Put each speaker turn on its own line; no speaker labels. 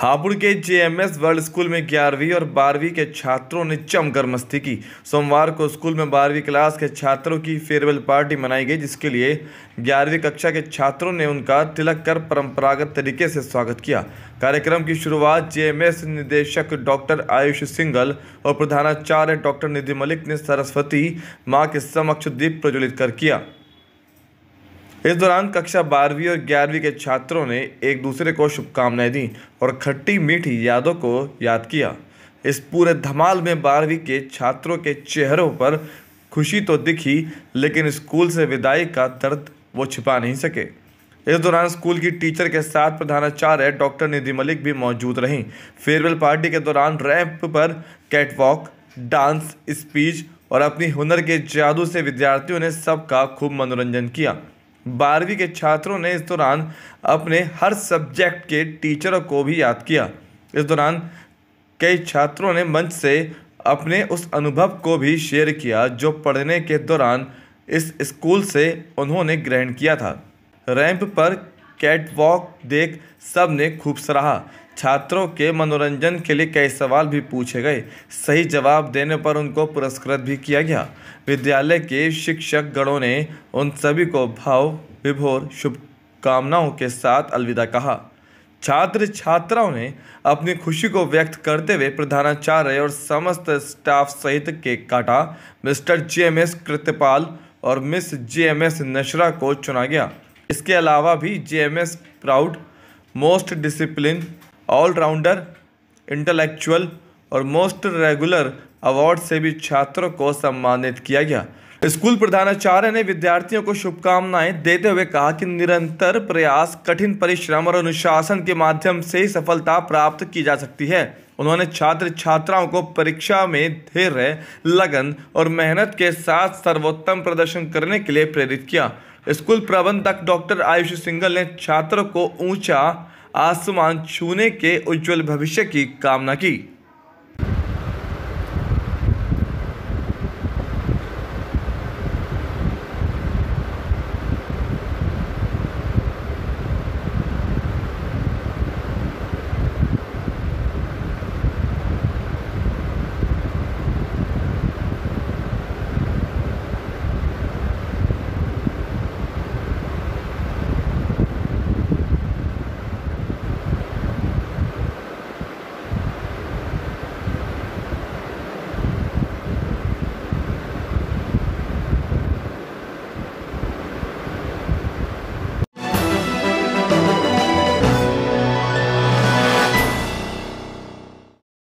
हापुड़ के JMS world school में ग्यारहवीं और बारहवीं के छात्रों ने जमकर मस्ती की सोमवार को स्कूल में बारहवीं क्लास के छात्रों की फेयरवेल पार्टी मनाई गई जिसके लिए ग्यारहवीं कक्षा के छात्रों ने उनका तिलक कर परंपरागत तरीके से स्वागत किया कार्यक्रम की शुरुआत जेएमएस निदेशक डॉक्टर आयुष सिंगल और प्रधानाचार्य डॉक्टर निधि मलिक ने सरस्वती माँ के समक्ष दीप प्रज्वलित कर किया इस दौरान कक्षा बारहवीं और ग्यारहवीं के छात्रों ने एक दूसरे को शुभकामनाएं दी और खट्टी मीठी यादों को याद किया इस पूरे धमाल में बारहवीं के छात्रों के चेहरों पर खुशी तो दिखी लेकिन स्कूल से विदाई का दर्द वो छिपा नहीं सके इस दौरान स्कूल की टीचर के साथ प्रधानाचार्य डॉक्टर निधि मलिक भी मौजूद रहीं फेयरवेल पार्टी के दौरान रैंप पर कैटवॉक डांस स्पीच और अपनी हुनर के जादू से विद्यार्थियों ने सबका खूब मनोरंजन किया बारहवीं के छात्रों ने इस दौरान अपने हर सब्जेक्ट के टीचरों को भी याद किया इस दौरान कई छात्रों ने मंच से अपने उस अनुभव को भी शेयर किया जो पढ़ने के दौरान इस स्कूल से उन्होंने ग्रहण किया था रैंप पर कैटवॉक देख सब ने खूब सराहा छात्रों के मनोरंजन के लिए कई सवाल भी पूछे गए सही जवाब देने पर उनको पुरस्कृत भी किया गया विद्यालय के शिक्षक गणों ने उन सभी को भाव विभोर शुभकामनाओं के साथ अलविदा कहा छात्र छात्राओं ने अपनी खुशी को व्यक्त करते हुए प्रधानाचार्य और समस्त स्टाफ सहित केक काटा mister J M S Krityapal और miss J M S Nashra को चुना गया इसके अलावा भी J M S proud most discipline allrounder intellectual और मोस्ट रेगुलर अवार्ड से भी छात्रों को सम्मानित किया गया स्कूल प्रधानाचार्य ने विद्यार्थियों को शुभकामनाएं देते हुए कहा कि निरंतर प्रयास कठिन परिश्रम और अनुशासन के माध्यम से ही सफलता प्राप्त की जा सकती है उन्होंने छात्र छात्राओं को परीक्षा में धैर्य लगन और मेहनत के साथ सर्वोत्तम प्रदर्शन करने के लिए प्रेरित किया स्कूल प्रबंधक डॉक्टर आयुष सिंगल ने छात्रों को ऊंचा आसमान छूने के उज्जवल भविष्य की कामना की